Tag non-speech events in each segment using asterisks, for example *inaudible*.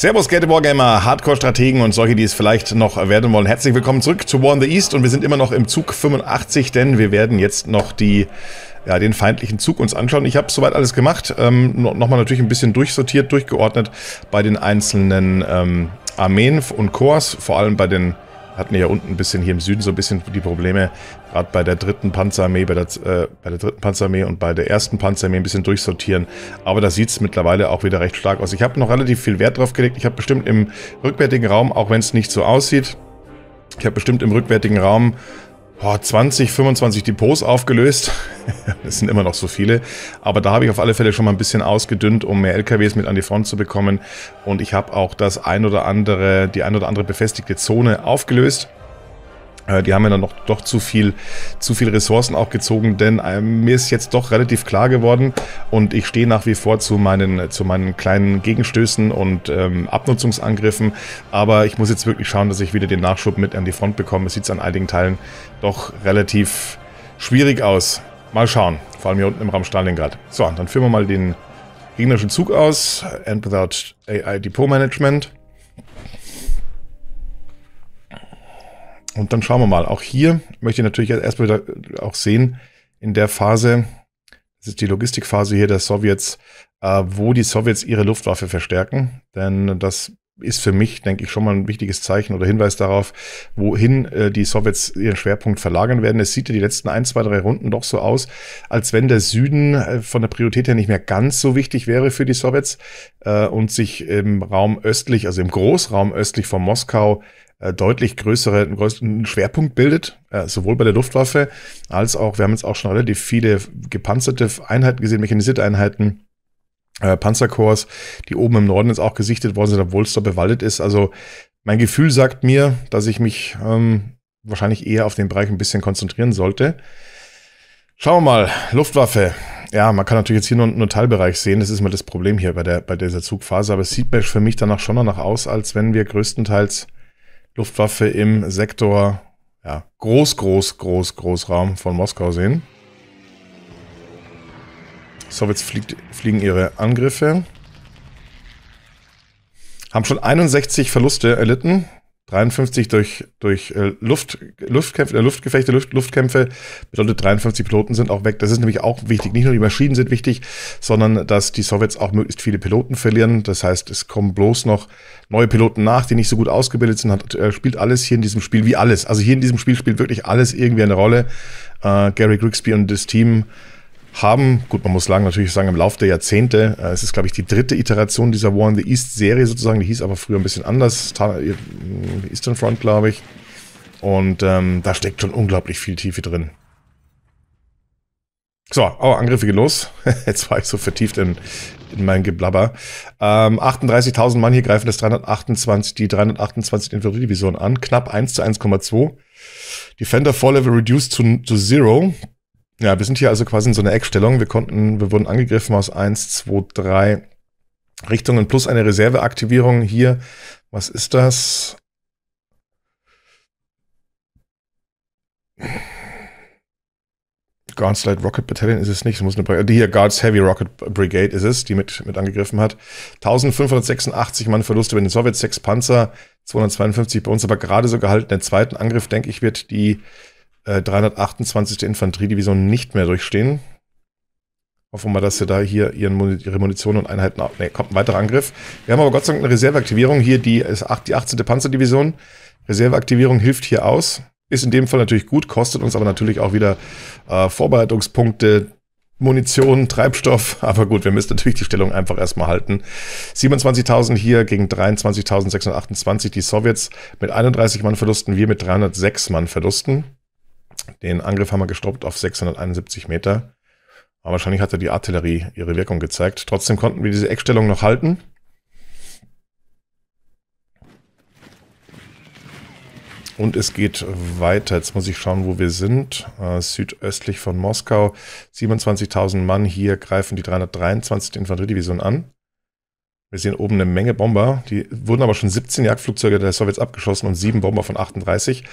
Servus, geehrte gamer Hardcore-Strategen und solche, die es vielleicht noch werden wollen. Herzlich willkommen zurück zu War in the East und wir sind immer noch im Zug 85, denn wir werden jetzt noch die, ja, den feindlichen Zug uns anschauen. Ich habe soweit alles gemacht, ähm, no nochmal natürlich ein bisschen durchsortiert, durchgeordnet bei den einzelnen ähm, Armeen und Corps, vor allem bei den hatten wir ja unten ein bisschen hier im Süden so ein bisschen die Probleme gerade bei der dritten Panzerarmee, bei der, äh, bei der dritten Panzerarmee und bei der ersten Panzerarmee ein bisschen durchsortieren. Aber da sieht es mittlerweile auch wieder recht stark aus. Ich habe noch relativ viel Wert drauf gelegt. Ich habe bestimmt im rückwärtigen Raum, auch wenn es nicht so aussieht, ich habe bestimmt im rückwärtigen Raum oh, 20, 25 Depots aufgelöst. *laughs* das sind immer noch so viele. Aber da habe ich auf alle Fälle schon mal ein bisschen ausgedünnt, um mehr LKWs mit an die Front zu bekommen. Und ich habe auch das ein oder andere, die ein oder andere befestigte Zone aufgelöst. Äh, die haben ja dann noch doch zu viel, zu viel Ressourcen auch gezogen, denn ähm, mir ist jetzt doch relativ klar geworden und ich stehe nach wie vor zu meinen, zu meinen kleinen Gegenstößen und ähm, Abnutzungsangriffen. Aber ich muss jetzt wirklich schauen, dass ich wieder den Nachschub mit an die Front bekomme. Es sieht an einigen Teilen doch relativ schwierig aus. Mal schauen. Vor allem hier unten im Raum Stalingrad. So, dann führen wir mal den gegnerischen Zug aus. End without AI Depot Management. Und dann schauen wir mal. Auch hier möchte ich natürlich erstmal wieder auch sehen, in der Phase, das ist die Logistikphase hier der Sowjets, äh, wo die Sowjets ihre Luftwaffe verstärken. Denn das ist für mich, denke ich, schon mal ein wichtiges Zeichen oder Hinweis darauf, wohin äh, die Sowjets ihren Schwerpunkt verlagern werden. Es sieht ja die letzten ein, zwei, drei Runden doch so aus, als wenn der Süden äh, von der Priorität her nicht mehr ganz so wichtig wäre für die Sowjets äh, und sich im Raum östlich, also im Großraum östlich von Moskau, äh, deutlich größere, einen größeren Schwerpunkt bildet, äh, sowohl bei der Luftwaffe als auch, wir haben jetzt auch schon relativ viele gepanzerte Einheiten gesehen, mechanisierte Einheiten, äh, Panzerkorps, die oben im Norden jetzt auch gesichtet worden sind, obwohl es da bewaldet ist. Also mein Gefühl sagt mir, dass ich mich ähm, wahrscheinlich eher auf den Bereich ein bisschen konzentrieren sollte. Schauen wir mal, Luftwaffe. Ja, man kann natürlich jetzt hier nur, nur Teilbereich sehen, das ist mal das Problem hier bei, der, bei dieser Zugphase, aber es sieht für mich danach schon danach aus, als wenn wir größtenteils Luftwaffe im Sektor ja, Groß, Groß, Groß, Großraum von Moskau sehen. Sowjets fliegt, fliegen ihre Angriffe. Haben schon 61 Verluste erlitten. 53 durch, durch äh, Luft, Luftkämpfe, äh, Luftgefechte, Luft, Luftkämpfe bedeutet 53 Piloten sind auch weg. Das ist nämlich auch wichtig. Nicht nur die Maschinen sind wichtig, sondern dass die Sowjets auch möglichst viele Piloten verlieren. Das heißt, es kommen bloß noch neue Piloten nach, die nicht so gut ausgebildet sind. Hat, äh, spielt alles hier in diesem Spiel wie alles. Also hier in diesem Spiel spielt wirklich alles irgendwie eine Rolle. Äh, Gary Grigsby und das Team haben, gut, man muss sagen, natürlich sagen, im Laufe der Jahrzehnte, äh, es ist, glaube ich, die dritte Iteration dieser War in the East-Serie sozusagen, die hieß aber früher ein bisschen anders, äh, Eastern Front, glaube ich. Und ähm, da steckt schon unglaublich viel Tiefe drin. So, oh, Angriffe gehen los. *laughs* Jetzt war ich so vertieft in, in mein Geblabber. Ähm, 38.000 Mann hier greifen das 328, die 328 Infanteriedivision an. Knapp 1 zu 1,2. Defender Fall Level reduced to, to zero. Ja, wir sind hier also quasi in so einer Eckstellung. Wir konnten, wir wurden angegriffen aus 1, 2, 3 Richtungen plus eine Reserveaktivierung hier. Was ist das? Guards Light Rocket Battalion ist es nicht, es muss eine Brigade, äh, hier Guards Heavy Rocket Brigade ist es, die mit, mit angegriffen hat. 1586 Mann Verluste bei den Sowjets, 6 Panzer, 252 bei uns, aber gerade so gehalten. Der zweiten Angriff, denke ich, wird die 328. Äh, Infanteriedivision nicht mehr durchstehen. Hoffen wir, mal, dass sie da hier ihren, ihre Munition und Einheiten ab. Ne, kommt ein weiterer Angriff. Wir haben aber Gott sei Dank eine Reserveaktivierung. Hier die, ist 8, die 18. Panzerdivision. Reserveaktivierung hilft hier aus. Ist in dem Fall natürlich gut, kostet uns aber natürlich auch wieder äh, Vorbereitungspunkte, Munition, Treibstoff. *laughs* Aber gut, wir müssen natürlich die Stellung einfach erstmal halten. 27.000 hier gegen 23.628 die Sowjets mit 31 Mann Verlusten, wir mit 306 Mann Verlusten. Den Angriff haben wir gestoppt auf 671 Meter. Aber wahrscheinlich hatte die Artillerie ihre Wirkung gezeigt. Trotzdem konnten wir diese Eckstellung noch halten. Und es geht weiter. Jetzt muss ich schauen, wo wir sind. Äh, südöstlich von Moskau. 27.000 Mann. Hier greifen die 323. Infanteriedivision an. Wir sehen oben eine Menge Bomber. Die wurden aber schon 17 Jagdflugzeuge der Sowjets abgeschossen und 7 Bomber von 38.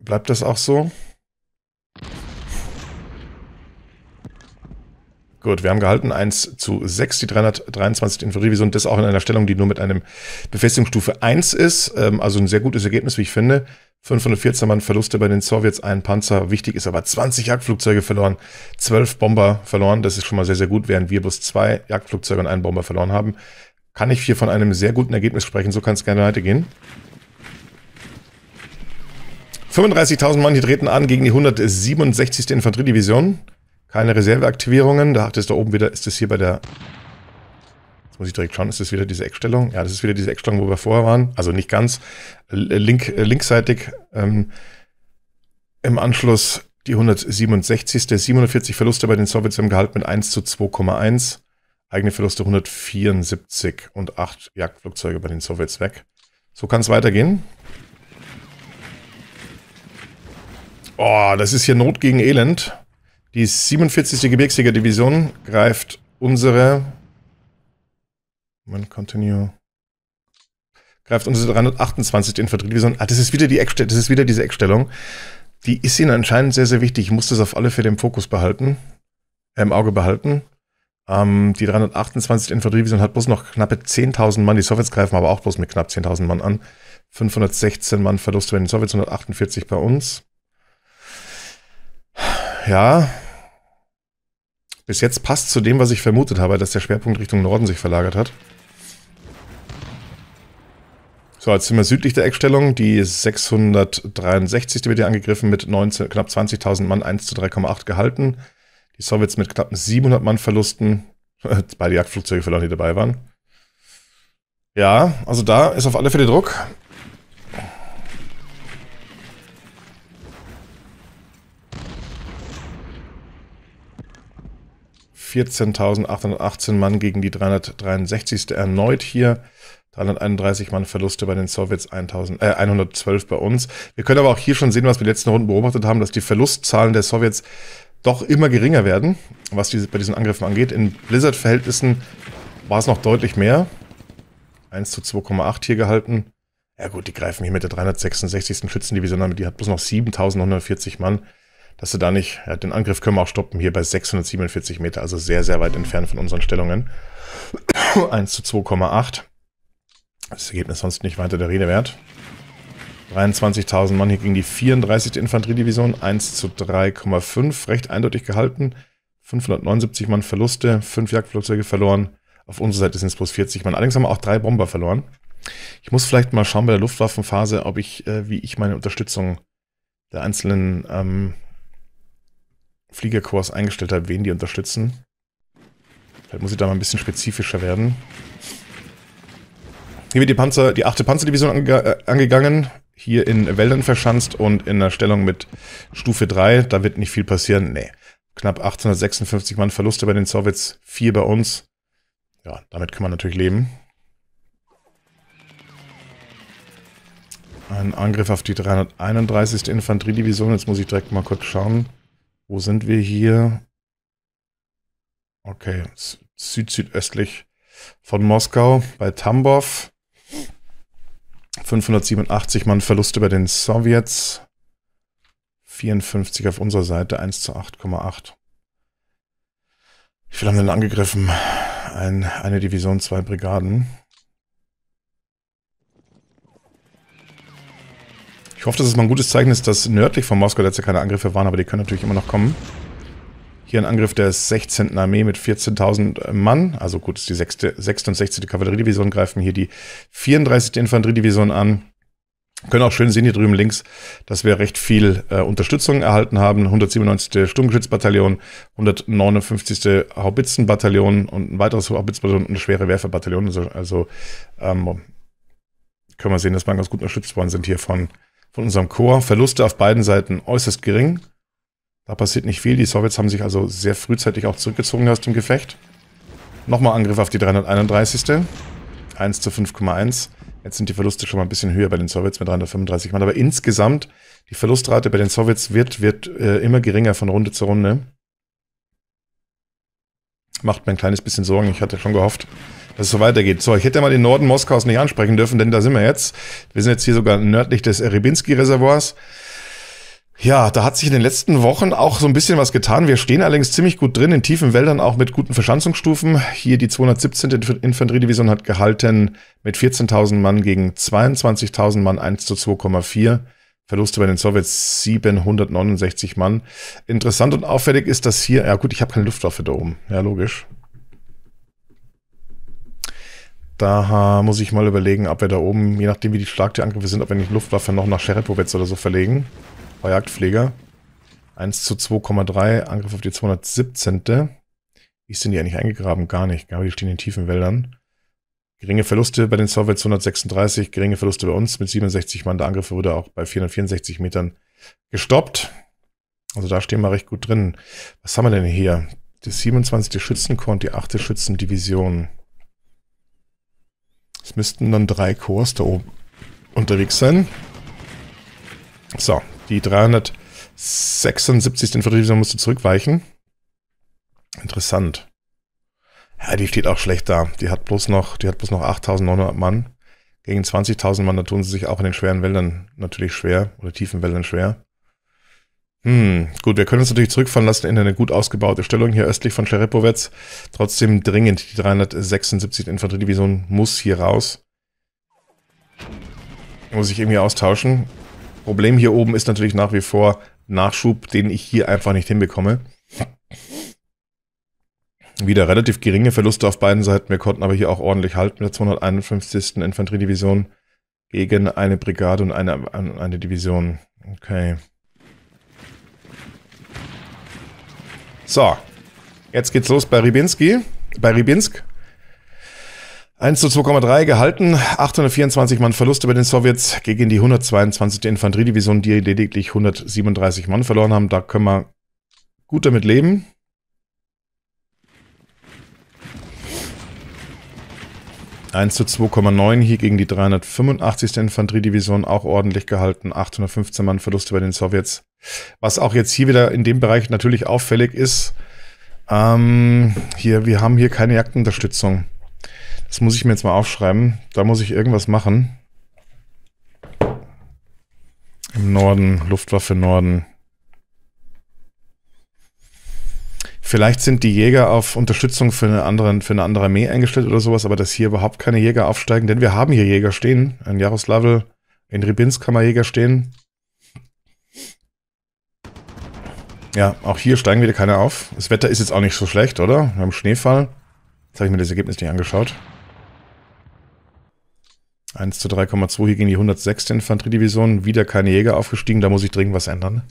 Bleibt das auch so? Gut, wir haben gehalten 1 zu 6, die 323. Infanterievision, das auch in einer Stellung, die nur mit einem Befestigungsstufe 1 ist. Ähm, also ein sehr gutes Ergebnis, wie ich finde. 514 Mann Verluste bei den Sowjets, ein Panzer. Wichtig ist aber 20 Jagdflugzeuge verloren, 12 Bomber verloren. Das ist schon mal sehr, sehr gut, während wir bloß zwei Jagdflugzeuge und einen Bomber verloren haben. Kann ich hier von einem sehr guten Ergebnis sprechen, so kann es gerne weitergehen. 35.000 Mann, die treten an gegen die 167. Infanteriedivision. Keine Reserveaktivierungen. Da hat es da oben wieder, ist es hier bei der... Jetzt muss ich direkt schauen, ist das wieder diese Eckstellung? Ja, das ist wieder diese Eckstellung, wo wir vorher waren. Also nicht ganz. Äh, link, äh, linkseitig ähm, im Anschluss die 167. 47 Verluste bei den Sowjets im Gehalt mit 1 zu 2,1. Eigene Verluste 174 und 8 Jagdflugzeuge bei den Sowjets weg. So kann es weitergehen. Oh, das ist hier Not gegen Elend. Die 47. Gebirgsjägerdivision greift unsere... Moment, continue. Greift unsere 328. Infanteriedivision. Ah, das ist wieder die Eckstellung. Das ist wieder diese Eckstellung. Die ist ihnen anscheinend sehr, sehr wichtig. Ich muss das auf alle Fälle im Fokus behalten. Äh, Im Auge behalten. Ähm, die 328. Infanterievision hat bloß noch knappe 10.000 Mann. Die Sowjets greifen aber auch bloß mit knapp 10.000 Mann an. 516 Mann Verluste bei den Sowjets, 148 bei uns ja, bis jetzt passt zu dem, was ich vermutet habe, dass der Schwerpunkt Richtung Norden sich verlagert hat. So, jetzt sind wir südlich der Eckstellung. Die 663. wird hier angegriffen mit 19, knapp 20.000 Mann, 1 zu 3,8 gehalten. Die Sowjets mit knapp 700 Mann Verlusten. *laughs* Beide Jagdflugzeuge verloren, die dabei waren. Ja, also da ist auf alle Fälle Druck. 14.818 Mann gegen die 363. erneut hier. 331 Mann Verluste bei den Sowjets, 1000, äh, 112 bei uns. Wir können aber auch hier schon sehen, was wir in den letzten Runden beobachtet haben, dass die Verlustzahlen der Sowjets doch immer geringer werden, was diese, bei diesen Angriffen angeht. In Blizzard-Verhältnissen war es noch deutlich mehr. 1 zu 2,8 hier gehalten. Ja gut, die greifen hier mit der 366. Schützendivision an, die hat bloß noch 7.140 Mann dass sie da nicht, ja, den Angriff können wir auch stoppen, hier bei 647 Meter, also sehr, sehr weit entfernt von unseren Stellungen. 1 *coughs* zu 2,8. Das Ergebnis sonst nicht weiter der Rede wert. 23.000 Mann hier gegen die 34. Infanteriedivision, 1 zu 3,5, recht eindeutig gehalten. 579 Mann Verluste, 5 Jagdflugzeuge verloren. Auf unserer Seite sind es bloß 40 Mann. Allerdings haben wir auch drei Bomber verloren. Ich muss vielleicht mal schauen bei der Luftwaffenphase, ob ich, äh, wie ich meine Unterstützung der einzelnen ähm, Fliegerkorps eingestellt habe, wen die unterstützen. Vielleicht muss ich da mal ein bisschen spezifischer werden. Hier wird die Panzer, die 8. Panzerdivision ange äh, angegangen. Hier in Wäldern verschanzt und in einer Stellung mit Stufe 3. Da wird nicht viel passieren. Nee. Knapp 856 Mann Verluste bei den Sowjets, 4 bei uns. Ja, damit kann man natürlich leben. Ein Angriff auf die 331. Infanteriedivision. Jetzt muss ich direkt mal kurz schauen. Wo sind wir hier? Okay, süd-südöstlich von Moskau bei Tambov. 587 Mann Verluste bei den Sowjets. 54 auf unserer Seite, 1 zu 8,8. Wie viele haben denn angegriffen? Ein, eine Division, zwei Brigaden. hoffe, dass es mal ein gutes Zeichen ist, dass nördlich von Moskau letzte keine Angriffe waren, aber die können natürlich immer noch kommen. Hier ein Angriff der 16. Armee mit 14.000 Mann. Also gut, ist die 6. 6. und 16. Kavalleriedivision greifen hier die 34. Infanteriedivision an. Können auch schön sehen hier drüben links, dass wir recht viel äh, Unterstützung erhalten haben. 197. Sturmgeschützbataillon, 159. Haubitzenbataillon und ein weiteres Haubitzenbataillon und eine schwere Werferbataillon. Also, also ähm, können wir sehen, dass wir ganz gut unterstützt worden sind hier von von unserem Chor. Verluste auf beiden Seiten äußerst gering. Da passiert nicht viel. Die Sowjets haben sich also sehr frühzeitig auch zurückgezogen aus dem Gefecht. Nochmal Angriff auf die 331. 1 zu 5,1. Jetzt sind die Verluste schon mal ein bisschen höher bei den Sowjets mit 335 Mann. Aber insgesamt, die Verlustrate bei den Sowjets wird, wird äh, immer geringer von Runde zu Runde macht mir ein kleines bisschen Sorgen. Ich hatte schon gehofft, dass es so weitergeht. So, ich hätte mal den Norden Moskaus nicht ansprechen dürfen, denn da sind wir jetzt. Wir sind jetzt hier sogar nördlich des Rybinski-Reservoirs. Ja, da hat sich in den letzten Wochen auch so ein bisschen was getan. Wir stehen allerdings ziemlich gut drin, in tiefen Wäldern auch mit guten Verschanzungsstufen. Hier die 217. Infanteriedivision hat gehalten mit 14.000 Mann gegen 22.000 Mann 1 zu 2,4. Verluste bei den Sowjets 769 Mann. Interessant und auffällig ist, dass hier, ja gut, ich habe keine Luftwaffe da oben. Ja, logisch. Da muss ich mal überlegen, ob wir da oben, je nachdem wie die Schlagtierangriffe sind, ob wir nicht Luftwaffe noch nach Scheretowitz oder so verlegen. Bei Jagdpfleger. 1 zu 2,3, Angriff auf die 217. Wie ist denn die eigentlich eingegraben? Gar nicht, aber die stehen in tiefen Wäldern. Geringe Verluste bei den Sowjets 136, geringe Verluste bei uns mit 67 Mann. Der Angriff wurde auch bei 464 Metern gestoppt. Also da stehen wir recht gut drin. Was haben wir denn hier? Das 27. Schützenkorps und die 8. Schützendivision. Es müssten dann drei Korps da oben unterwegs sein. So, die 376. Infanteriedivision musste zurückweichen. Interessant. Ja, die steht auch schlecht da. Die hat bloß noch, die hat bloß noch 8.900 Mann. Gegen 20.000 Mann, da tun sie sich auch in den schweren Wäldern natürlich schwer oder tiefen Wäldern schwer. Hm, gut, wir können uns natürlich zurückfahren lassen in eine gut ausgebaute Stellung hier östlich von Scherepowetz. Trotzdem dringend, die 376. Infanteriedivision muss hier raus. Muss ich irgendwie austauschen. Problem hier oben ist natürlich nach wie vor Nachschub, den ich hier einfach nicht hinbekomme wieder relativ geringe Verluste auf beiden Seiten. Wir konnten aber hier auch ordentlich halten mit der 251. Infanteriedivision gegen eine Brigade und eine, eine Division. Okay. So, jetzt geht's los bei Ribinski, bei Ribinsk. 1 zu 2,3 gehalten, 824 Mann Verlust über den Sowjets gegen die 122. Infanteriedivision, die lediglich 137 Mann verloren haben. Da können wir gut damit leben. 1 zu 2,9 hier gegen die 385. Infanteriedivision auch ordentlich gehalten. 815 Mann Verluste bei den Sowjets. Was auch jetzt hier wieder in dem Bereich natürlich auffällig ist. Ähm, hier, wir haben hier keine Jagdunterstützung. Das muss ich mir jetzt mal aufschreiben. Da muss ich irgendwas machen. Im Norden, Luftwaffe Norden. Vielleicht sind die Jäger auf Unterstützung für eine, anderen, für eine andere Armee eingestellt oder sowas, aber dass hier überhaupt keine Jäger aufsteigen, denn wir haben hier Jäger stehen. In Jaroslawl, in Ribinsk haben wir Jäger stehen. Ja, auch hier steigen wieder keine auf. Das Wetter ist jetzt auch nicht so schlecht, oder? Wir haben Schneefall. Jetzt habe ich mir das Ergebnis nicht angeschaut. 1 zu 3,2. Hier gegen die 106. Infanteriedivision. Wieder keine Jäger aufgestiegen. Da muss ich dringend was ändern.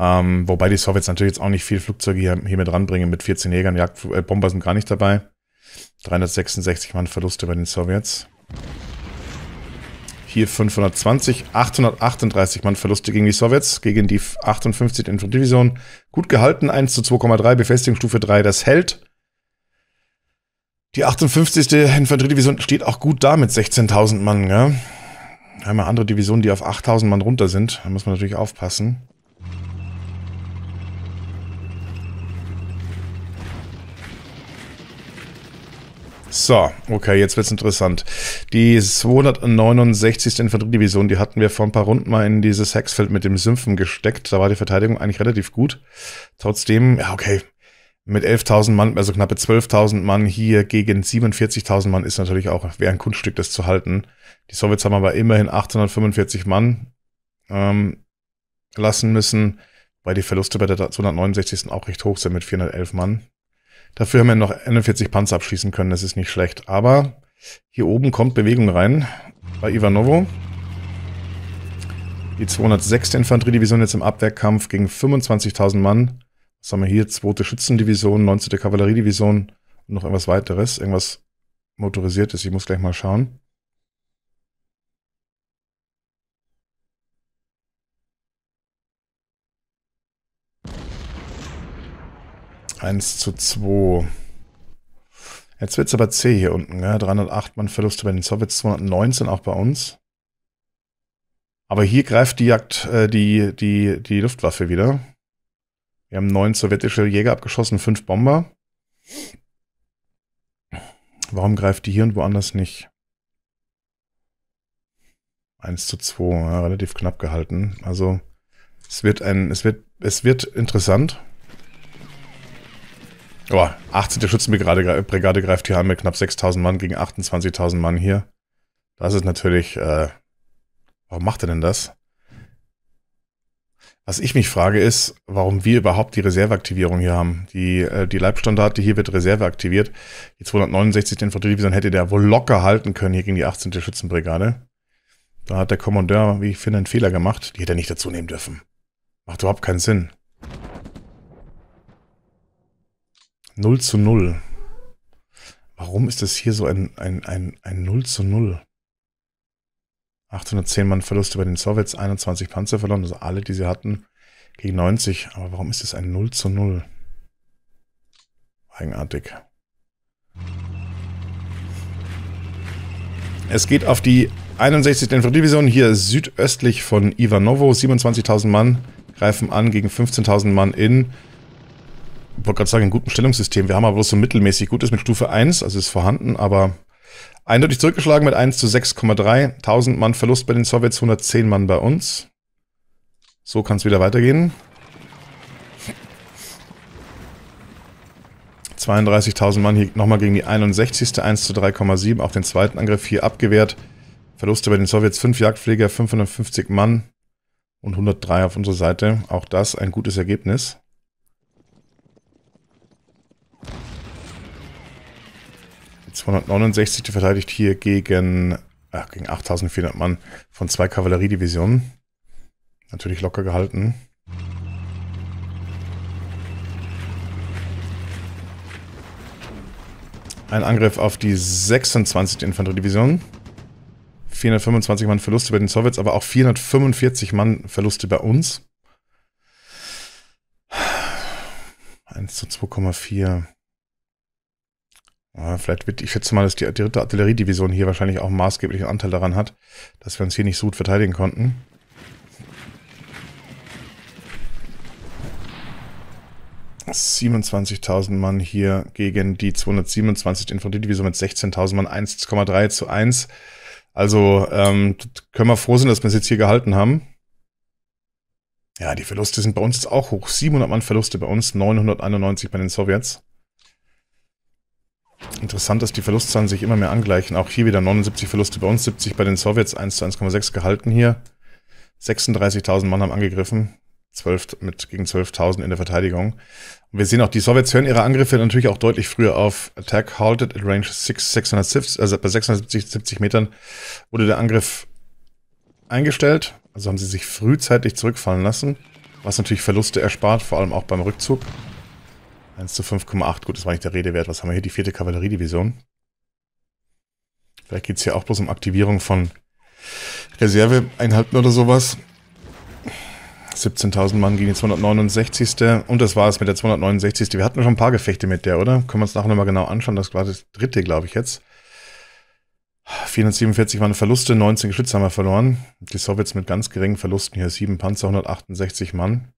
Ähm, wobei die Sowjets natürlich jetzt auch nicht viel Flugzeuge hier, hier mit ranbringen. Mit 14 Jägern, Jagd, äh, Bomber sind gar nicht dabei. 366 Mann Verluste bei den Sowjets. Hier 520, 838 Mann Verluste gegen die Sowjets, gegen die 58. Infanteriedivision. Gut gehalten, 1 zu 2,3, Befestigungsstufe 3, das hält. Die 58. Infanteriedivision steht auch gut da mit 16.000 Mann, gell? Einmal andere Divisionen, die auf 8.000 Mann runter sind. Da muss man natürlich aufpassen. So, okay, jetzt wird's interessant. Die 269. Infanteriedivision, die hatten wir vor ein paar Runden mal in dieses Hexfeld mit dem Sümpfen gesteckt. Da war die Verteidigung eigentlich relativ gut. Trotzdem, ja, okay, mit 11.000 Mann, also knappe 12.000 Mann hier gegen 47.000 Mann ist natürlich auch, wäre ein Kunststück, das zu halten. Die Sowjets haben aber immerhin 845 Mann ähm, lassen müssen, weil die Verluste bei der 269. auch recht hoch sind mit 411 Mann. Dafür haben wir noch 41 Panzer abschießen können, das ist nicht schlecht. Aber hier oben kommt Bewegung rein, bei Ivanovo. Die 206. Infanteriedivision jetzt im Abwehrkampf gegen 25.000 Mann. Was haben wir hier? 2. Schützendivision, 19. Kavalleriedivision und noch irgendwas weiteres. Irgendwas motorisiertes, ich muss gleich mal schauen. 1 zu 2. Jetzt wird es aber C hier unten, gell? 308 Mann Verluste bei den Sowjets, 219 auch bei uns. Aber hier greift die Jagd, äh, die, die, die Luftwaffe wieder. Wir haben neun sowjetische Jäger abgeschossen, fünf Bomber. Warum greift die hier und woanders nicht? 1 zu 2, ja, relativ knapp gehalten. Also es wird ein, es wird, es wird interessant. Oh, 18. Schützenbrigade greift hier an mit knapp 6000 Mann gegen 28.000 Mann hier. Das ist natürlich, äh, warum macht er denn das? Was ich mich frage ist, warum wir überhaupt die Reserveaktivierung hier haben. Die, äh, die Leibstandarte hier wird Reserve aktiviert. Die 269. Infanteriedivision hätte der wohl locker halten können hier gegen die 18. Schützenbrigade. Da hat der Kommandeur, wie ich finde, einen Fehler gemacht. Die hätte er nicht dazu nehmen dürfen. Macht überhaupt keinen Sinn. 0 zu 0. Warum ist das hier so ein, ein, ein, ein 0 zu 0? 810 Mann Verluste bei den Sowjets, 21 Panzer verloren, also alle, die sie hatten, gegen 90. Aber warum ist das ein 0 zu 0? Eigenartig. Es geht auf die 61. Infanteriedivision, hier südöstlich von Ivanovo. 27.000 Mann greifen an gegen 15.000 Mann in wollte gerade sagen, ein gutes Stellungssystem. Wir haben aber bloß so mittelmäßig gutes mit Stufe 1, also ist vorhanden, aber eindeutig zurückgeschlagen mit 1 zu 6,3. 1000 Mann Verlust bei den Sowjets, 110 Mann bei uns. So kann es wieder weitergehen. 32.000 Mann hier nochmal gegen die 61. 1 zu 3,7. Auch den zweiten Angriff hier abgewehrt. Verluste bei den Sowjets 5 Jagdflieger, 550 Mann und 103 auf unserer Seite. Auch das ein gutes Ergebnis. 269. verteidigt hier gegen, äh, gegen 8400 Mann von zwei Kavalleriedivisionen. Natürlich locker gehalten. Ein Angriff auf die 26. Infanteriedivision. 425 Mann Verluste bei den Sowjets, aber auch 445 Mann Verluste bei uns. 1 zu 2,4. Ja, vielleicht wird, ich schätze mal, dass die dritte Artilleriedivision hier wahrscheinlich auch einen maßgeblichen Anteil daran hat, dass wir uns hier nicht so gut verteidigen konnten. ...27.000 Mann hier gegen die 227. Infanteriedivision mit 16.000 Mann, 1,3 zu 1. Also ähm, können wir froh sein, dass wir es jetzt hier gehalten haben. Ja, die Verluste sind bei uns jetzt auch hoch. 700 Mann Verluste bei uns, 991 bei den Sowjets. Interessant, dass die Verlustzahlen sich immer mehr angleichen. Auch hier wieder 79 Verluste bei uns, 70 bei den Sowjets, 1 zu 1,6 gehalten hier. 36.000 Mann haben angegriffen, 12 mit gegen 12.000 in der Verteidigung. Und wir sehen auch, die Sowjets hören ihre Angriffe natürlich auch deutlich früher auf. Attack halted at range 670, also bei 670 Metern wurde der Angriff eingestellt. Also haben sie sich frühzeitig zurückfallen lassen, was natürlich Verluste erspart, vor allem auch beim Rückzug. 1 zu 5,8. Gut, das war nicht der Rede wert. Was haben wir hier? Die vierte Kavalleriedivision. Vielleicht geht es hier auch bloß um Aktivierung von Reserveeinheiten oder sowas. 17.000 Mann gegen die 269. Und das war es mit der 269. Wir hatten schon ein paar Gefechte mit der, oder? Können wir uns nachher nochmal genau anschauen. Das war das dritte, glaube ich, jetzt. 447 waren Verluste, 19 Geschütze haben wir verloren. Die Sowjets mit ganz geringen Verlusten hier 7 Panzer, 168 Mann.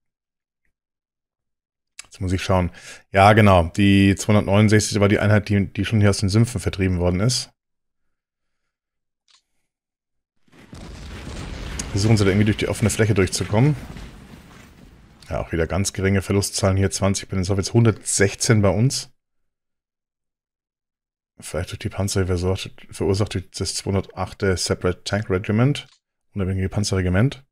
Jetzt muss ich schauen. Ja, genau. Die 269 war die Einheit, die, die schon hier aus den Sümpfen vertrieben worden ist. Versuchen sie da irgendwie durch die offene Fläche durchzukommen. Ja, auch wieder ganz geringe Verlustzahlen hier. 20 bei den Sowjets, 116 bei uns. Vielleicht durch die Panzer verursacht durch das 208. Separate Tank Regiment. Unabhängige Panzerregiment.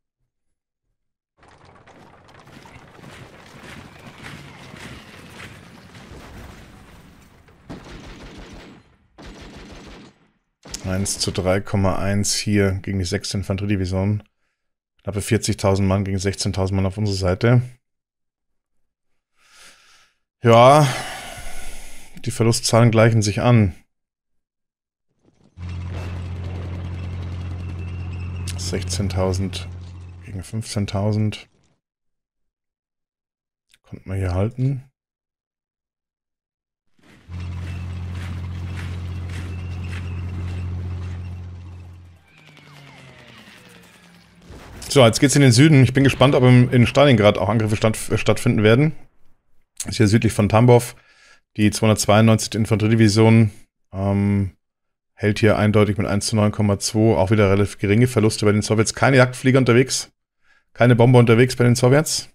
1 zu 3,1 hier gegen die 6. Infanteriedivision. Knappe 40.000 Mann gegen 16.000 Mann auf unserer Seite. Ja, die Verlustzahlen gleichen sich an. 16.000 gegen 15.000. Konnten wir hier halten. So, jetzt geht's in den Süden. Ich bin gespannt, ob in Stalingrad auch Angriffe stand, stattfinden werden. Das ist hier südlich von Tambov. Die 292. Infanteriedivision ähm, hält hier eindeutig mit 1 zu 9,2 auch wieder relativ geringe Verluste bei den Sowjets. Keine Jagdflieger unterwegs, keine Bomber unterwegs bei den Sowjets.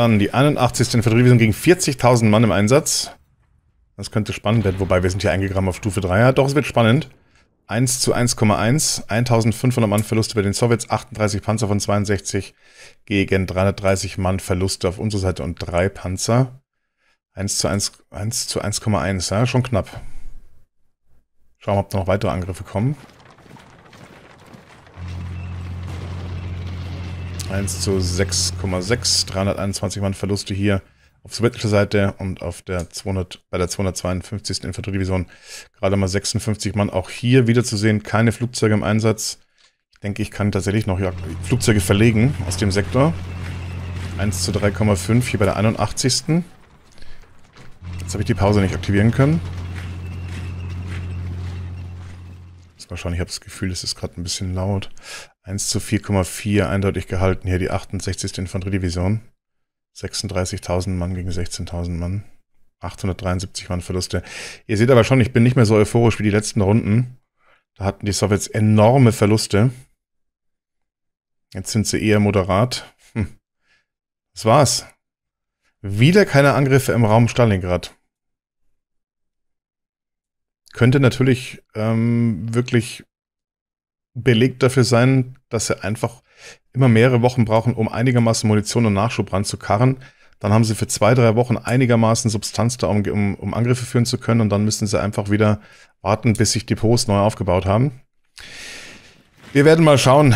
dann die 81. Infanterie. Wir sind gegen 40.000 Mann im Einsatz. Das könnte spannend werden, wobei wir sind hier eingegraben auf Stufe 3. Ja, doch, es wird spannend. 1 zu 1,1. 1500 Mann Verluste bei den Sowjets, 38 Panzer von 62 gegen 330 Mann Verluste auf unserer Seite und 3 Panzer. 1 zu 1, 1 zu 1,1. Ja, schon knapp. Schauen wir, ob da noch weitere Angriffe kommen. 1 zu 6,6, 321 Mann Verluste hier auf sowjetischer Seite und auf der 200, bei der 252. Infanteriedivision gerade mal 56 Mann. Auch hier wieder zu sehen, keine Flugzeuge im Einsatz. Ich denke, ich kann tatsächlich noch Flugzeuge verlegen aus dem Sektor. 1 zu 3,5 hier bei der 81. Jetzt habe ich die Pause nicht aktivieren können. Wahrscheinlich habe ich das Gefühl, es ist gerade ein bisschen laut. 1 zu 4,4 eindeutig gehalten. Hier die 68. Infanteriedivision. 36.000 Mann gegen 16.000 Mann. 873 Mann Verluste. Ihr seht aber schon, ich bin nicht mehr so euphorisch wie die letzten Runden. Da hatten die Sowjets enorme Verluste. Jetzt sind sie eher moderat. Hm. Das war's. Wieder keine Angriffe im Raum Stalingrad. Könnte natürlich ähm, wirklich Beleg dafür sein, dass sie einfach immer mehrere Wochen brauchen, um einigermaßen Munition und Nachschub ranzukarren. Dann haben sie für zwei, drei Wochen einigermaßen Substanz da, um, um, um Angriffe führen zu können. Und dann müssen sie einfach wieder warten, bis sich Depots neu aufgebaut haben. Wir werden mal schauen.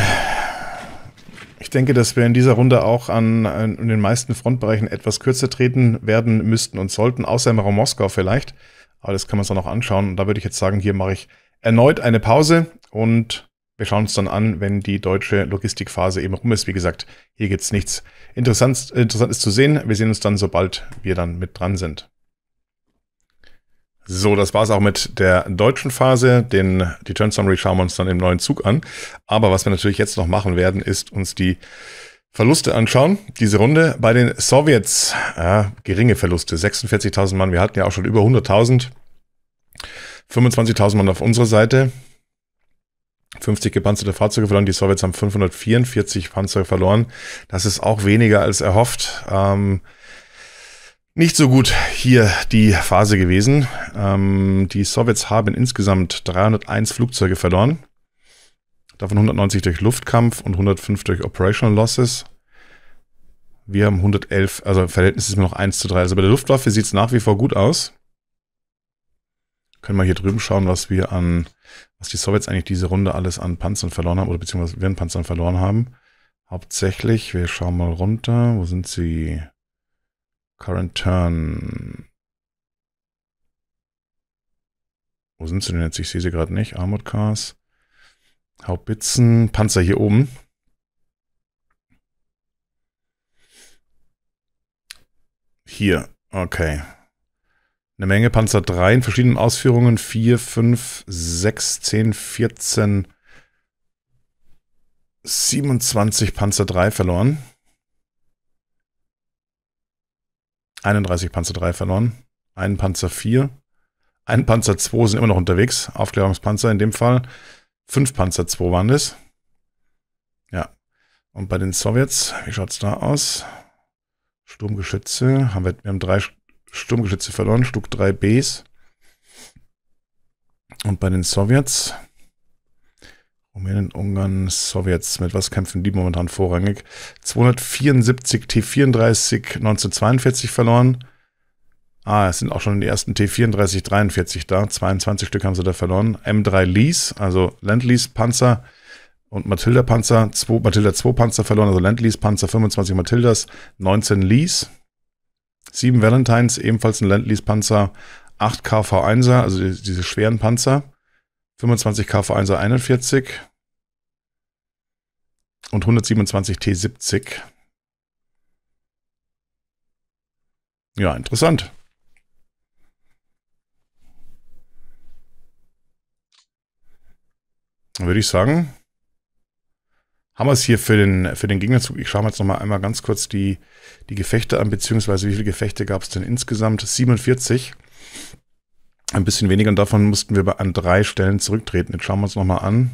Ich denke, dass wir in dieser Runde auch an, an in den meisten Frontbereichen etwas kürzer treten werden müssten und sollten, außer im Raum Moskau vielleicht. Aber das kann man sich auch noch anschauen. Und da würde ich jetzt sagen, hier mache ich erneut eine Pause und wir schauen uns dann an, wenn die deutsche Logistikphase eben rum ist. Wie gesagt, hier gibt es nichts interessant, interessant zu sehen. Wir sehen uns dann, sobald wir dann mit dran sind. So, das war es auch mit der deutschen Phase. Den, die Turn Summary schauen wir uns dann im neuen Zug an. Aber was wir natürlich jetzt noch machen werden, ist uns die Verluste anschauen. Diese Runde bei den Sowjets, ja, geringe Verluste, 46.000 Mann. Wir hatten ja auch schon über 100.000. 25.000 Mann auf unserer Seite. 50 gepanzerte Fahrzeuge verloren. Die Sowjets haben 544 Panzer verloren. Das ist auch weniger als erhofft. Ähm, nicht so gut hier die Phase gewesen. Ähm, die Sowjets haben insgesamt 301 Flugzeuge verloren. Davon 190 durch Luftkampf und 105 durch Operational Losses. Wir haben 111, also Verhältnis ist nur noch 1 zu 3. Also bei der Luftwaffe sieht es nach wie vor gut aus. Können wir hier drüben schauen, was wir an was die Sowjets eigentlich diese Runde alles an Panzern verloren haben, oder beziehungsweise wir Panzern verloren haben. Hauptsächlich, wir schauen mal runter, wo sind sie? Current Turn. Wo sind sie denn jetzt? Ich sehe sie gerade nicht. Armored Cars. Hauptbitzen. Panzer hier oben. Hier. Okay eine Menge Panzer 3 in verschiedenen Ausführungen. 4, 5, 6, 10, 14, 27 Panzer 3 verloren. 31 Panzer 3 verloren. Ein Panzer 4. Ein Panzer 2 sind immer noch unterwegs. Aufklärungspanzer in dem Fall. 5 Panzer 2 waren es. Ja. Und bei den Sowjets, wie schaut es da aus? Sturmgeschütze. Haben wir, wir haben drei Sturmgeschütze verloren, schlug 3 Bs. Und bei den Sowjets, Rumänien, Ungarn, Sowjets, mit was kämpfen die momentan vorrangig? 274 T34 1942 verloren. Ah, es sind auch schon die ersten T34, 43 da. 22 Stück haben sie da verloren. M3 Lease, also Landlease Panzer und Matilda Panzer, Matilda 2 Panzer verloren, also Landlease Panzer, 25 Matildas, 19 Lease. Sieben Valentines, ebenfalls ein Landlease-Panzer. 8 KV1er, also die, diese schweren Panzer. 25 KV1er 41. Und 127 T70. Ja, interessant. Dann würde ich sagen, haben wir es hier für den, für den Gegnerzug. Ich schaue mir jetzt nochmal einmal ganz kurz die, die Gefechte an, beziehungsweise wie viele Gefechte gab es denn insgesamt? 47. Ein bisschen weniger und davon mussten wir an drei Stellen zurücktreten. Jetzt schauen wir uns nochmal an,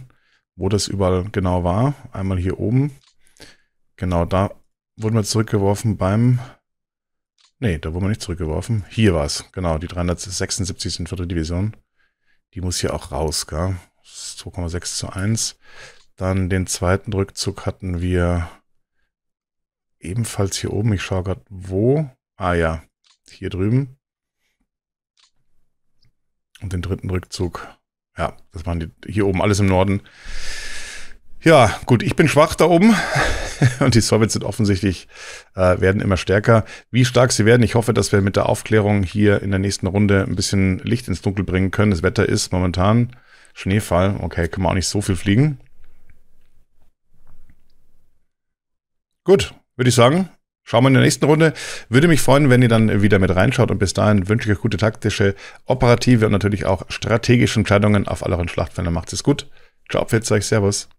wo das überall genau war. Einmal hier oben. Genau, da wurden wir zurückgeworfen beim... Nee, da wurden wir nicht zurückgeworfen. Hier war es. Genau, die 376. sind Division. Die muss hier auch raus, gell? 2,6 zu 1. Dann den zweiten Rückzug hatten wir ebenfalls hier oben. Ich schaue gerade, wo. Ah ja, hier drüben. Und den dritten Rückzug. Ja, das waren die, hier oben alles im Norden. Ja, gut, ich bin schwach da oben. *laughs* Und die Sowjets sind offensichtlich, äh, werden immer stärker. Wie stark sie werden, ich hoffe, dass wir mit der Aufklärung hier in der nächsten Runde ein bisschen Licht ins Dunkel bringen können. Das Wetter ist momentan Schneefall. Okay, können wir auch nicht so viel fliegen. Gut, würde ich sagen. Schauen wir in der nächsten Runde. Würde mich freuen, wenn ihr dann wieder mit reinschaut. Und bis dahin wünsche ich euch gute taktische, operative und natürlich auch strategische Entscheidungen auf all euren Schlachtfeldern. Macht es gut. Ciao, pfiat euch. Servus.